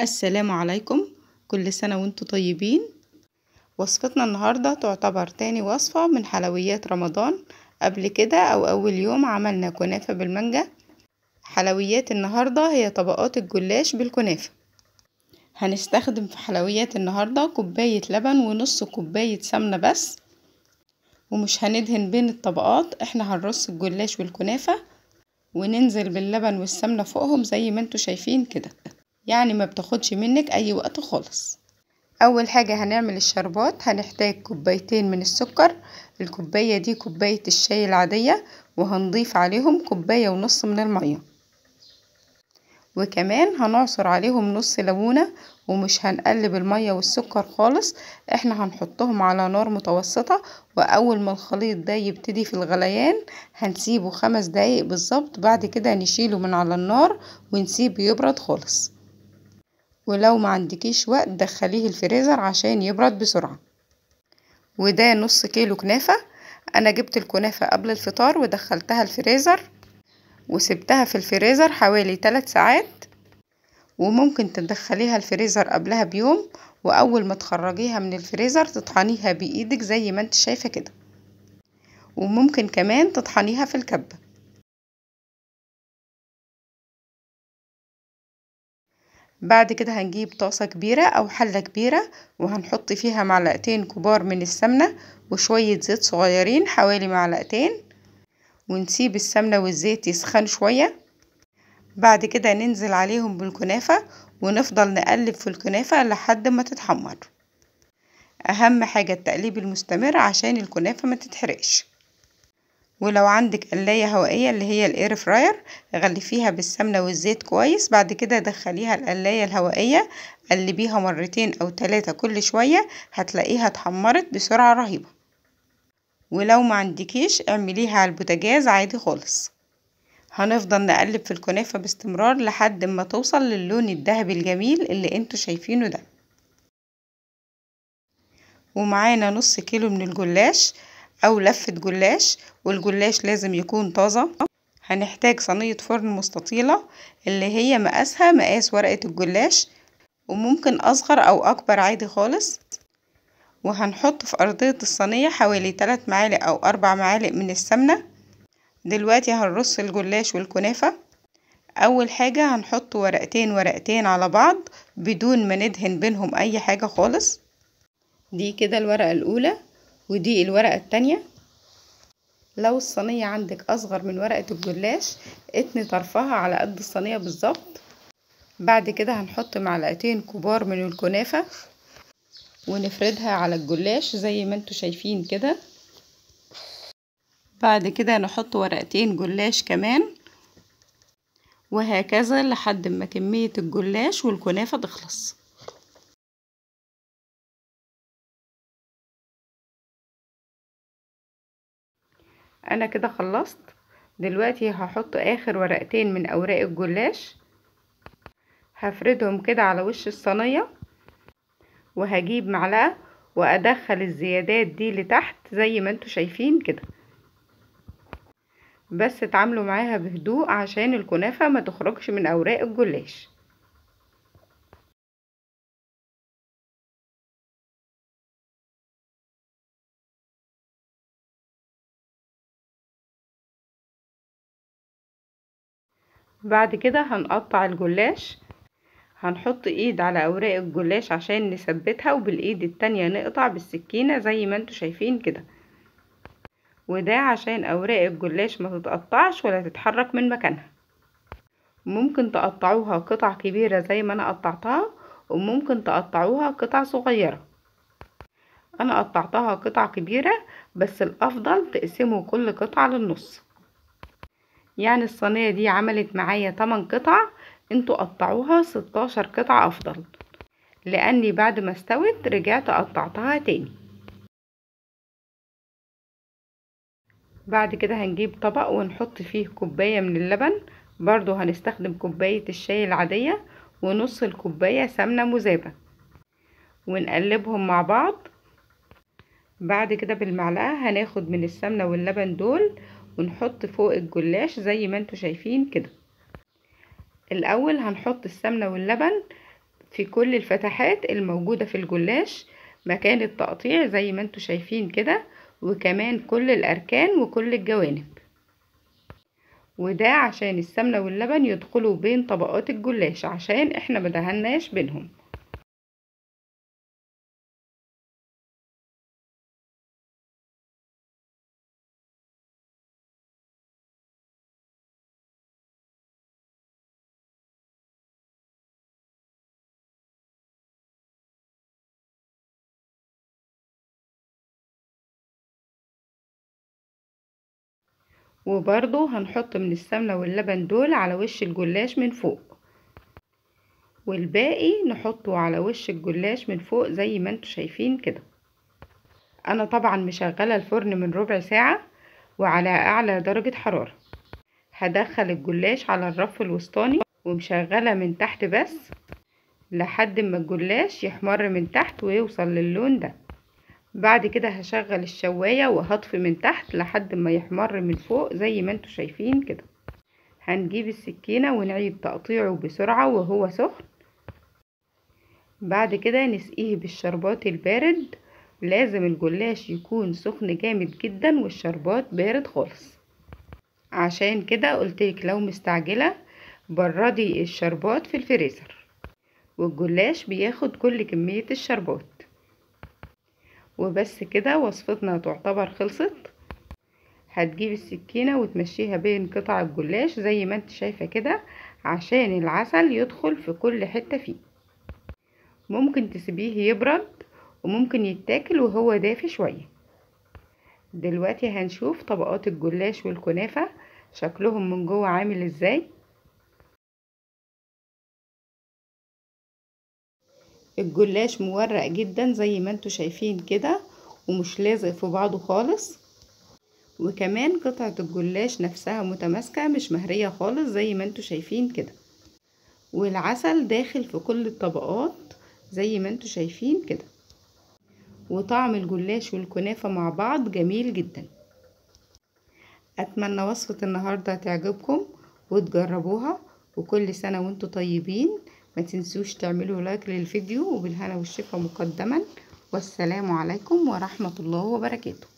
السلام عليكم كل سنة وانتم طيبين وصفتنا النهاردة تعتبر تاني وصفة من حلويات رمضان قبل كده أو أول يوم عملنا كنافة بالمانجا حلويات النهاردة هي طبقات الجلاش بالكنافة هنستخدم في حلويات النهاردة كوباية لبن ونص كوباية سمنة بس ومش هندهن بين الطبقات احنا هنرص الجلاش والكنافة وننزل باللبن والسمنة فوقهم زي ما انتوا شايفين كده يعني ما بتاخدش منك اي وقت خالص اول حاجة هنعمل الشربات هنحتاج كوبايتين من السكر الكوباية دي كوباية الشاي العادية وهنضيف عليهم كوباية ونص من المية وكمان هنعصر عليهم نص لمونة ومش هنقلب المية والسكر خالص احنا هنحطهم على نار متوسطة واول ما الخليط ده يبتدي في الغليان هنسيبه خمس دقايق بالظبط بعد كده نشيله من على النار ونسيبه يبرد خالص ولو ما عندكيش وقت دخليه الفريزر عشان يبرد بسرعة وده نص كيلو كنافة انا جبت الكنافة قبل الفطار ودخلتها الفريزر وسبتها في الفريزر حوالي 3 ساعات وممكن تدخليها الفريزر قبلها بيوم واول ما تخرجيها من الفريزر تطحنيها بايدك زي ما انت شايفة كده وممكن كمان تطحنيها في الكبة بعد كده هنجيب طاسة كبيرة أو حلة كبيرة وهنحط فيها معلقتين كبار من السمنة وشوية زيت صغيرين حوالي معلقتين ونسيب السمنة والزيت يسخن شوية بعد كده ننزل عليهم بالكنافة ونفضل نقلب في الكنافة لحد ما تتحمر أهم حاجة التقليب المستمر عشان الكنافة ما تتحرقش ولو عندك قلاية هوائية اللي هي الاير فراير غلفيها بالسمنة والزيت كويس بعد كده دخليها القلاية الهوائية قلبيها مرتين او تلاتة كل شوية هتلاقيها اتحمرت بسرعة رهيبة ولو ما عندكيش اعمليها على البوتاجاز عادي خالص هنفضل نقلب في الكنافة باستمرار لحد ما توصل للون الذهبي الجميل اللي انتوا شايفينه ده ومعانا نص كيلو من الجلاش او لفة جلاش والجلاش لازم يكون طازة هنحتاج صينية فرن مستطيلة اللي هي مقاسها مقاس ورقة الجلاش وممكن اصغر او اكبر عادي خالص وهنحط في ارضية الصينية حوالي 3 معالق او 4 معالق من السمنة دلوقتي هنرص الجلاش والكنافة اول حاجة هنحط ورقتين ورقتين على بعض بدون ما ندهن بينهم اي حاجة خالص دي كده الورقة الاولى ودي الورقة التانية لو الصينية عندك أصغر من ورقة الجلاش اتني طرفها على قد الصينية بالظبط بعد كده هنحط معلقتين كبار من الكنافة ونفردها على الجلاش زي ما انتوا شايفين كده بعد كده نحط ورقتين جلاش كمان وهكذا لحد ما كمية الجلاش والكنافة تخلص انا كده خلصت دلوقتي هحط اخر ورقتين من اوراق الجلاش هفردهم كده على وش الصينيه وهجيب معلقه وادخل الزيادات دي لتحت زي ما انتوا شايفين كده بس اتعاملوا معاها بهدوء عشان الكنافه ما تخرجش من اوراق الجلاش بعد كده هنقطع الجلاش هنحط ايد على اوراق الجلاش عشان نثبتها وبالايد التانية نقطع بالسكينة زي ما انتوا شايفين كده وده عشان اوراق الجلاش ما تتقطعش ولا تتحرك من مكانها ممكن تقطعوها قطع كبيرة زي ما انا قطعتها وممكن تقطعوها قطع صغيرة انا قطعتها قطع كبيرة بس الافضل تقسموا كل قطعة للنص يعني الصينية دي عملت معايا 8 قطع انتوا قطعوها 16 قطعة افضل لاني بعد ما استوت رجعت قطعتها تاني بعد كده هنجيب طبق ونحط فيه كوباية من اللبن برضو هنستخدم كوباية الشاي العادية ونص الكوباية سمنة مذابة ونقلبهم مع بعض بعد كده بالمعلقة هناخد من السمنة واللبن دول ونحط فوق الجلاش زي ما انتوا شايفين كده الاول هنحط السمنة واللبن في كل الفتحات الموجودة في الجلاش مكان التقطيع زي ما انتوا شايفين كده وكمان كل الاركان وكل الجوانب وده عشان السمنة واللبن يدخلوا بين طبقات الجلاش عشان احنا مدهناش بينهم وبرضو هنحط من السمنة واللبن دول على وش الجلاش من فوق والباقي نحطه على وش الجلاش من فوق زي ما انتوا شايفين كده انا طبعا مشغلة الفرن من ربع ساعة وعلى اعلى درجة حرارة هدخل الجلاش على الرف الوسطاني ومشغلة من تحت بس لحد ما الجلاش يحمر من تحت ويوصل للون ده بعد كده هشغل الشواية وهطفي من تحت لحد ما يحمر من فوق زي ما انتوا شايفين كده هنجيب السكينة ونعيد تقطيعه بسرعة وهو سخن بعد كده نسقيه بالشربات البارد لازم الجلاش يكون سخن جامد جدا والشربات بارد خالص عشان كده قلتلك لو مستعجلة بردي الشربات في الفريزر والجلاش بياخد كل كمية الشربات وبس كده وصفتنا تعتبر خلصت هتجيب السكينة وتمشيها بين قطع الجلاش زي ما انت شايفة كده عشان العسل يدخل في كل حتة فيه ممكن تسيبيه يبرد وممكن يتاكل وهو دافي شوية دلوقتي هنشوف طبقات الجلاش والكنافة شكلهم من جوه عامل ازاي الجلاش مورق جدا زي ما انتوا شايفين كده ومش لازق في بعضه خالص وكمان قطعة الجلاش نفسها متماسكة مش مهرية خالص زي ما انتوا شايفين كده والعسل داخل في كل الطبقات زي ما انتوا شايفين كده وطعم الجلاش والكنافة مع بعض جميل جدا اتمنى وصفة النهاردة تعجبكم وتجربوها وكل سنة وانتوا طيبين ما تنسوش تعملوا لايك للفيديو وبالهنا والشفا مقدما والسلام عليكم ورحمة الله وبركاته